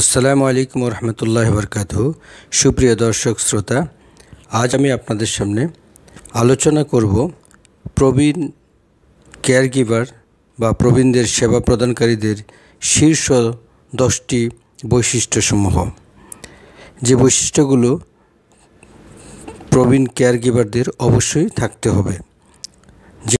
আসসালামু আলাইকুম রহমতুল্লাহ বরকাত সুপ্রিয় দর্শক শ্রোতা আজ আমি আপনাদের সামনে আলোচনা করব প্রবীণ কেয়ারগিভার বা প্রবীণদের সেবা প্রদানকারীদের শীর্ষ দশটি বৈশিষ্ট্যসমূহ যে বৈশিষ্ট্যগুলো প্রবীণ কেয়ারগিভারদের অবশ্যই থাকতে হবে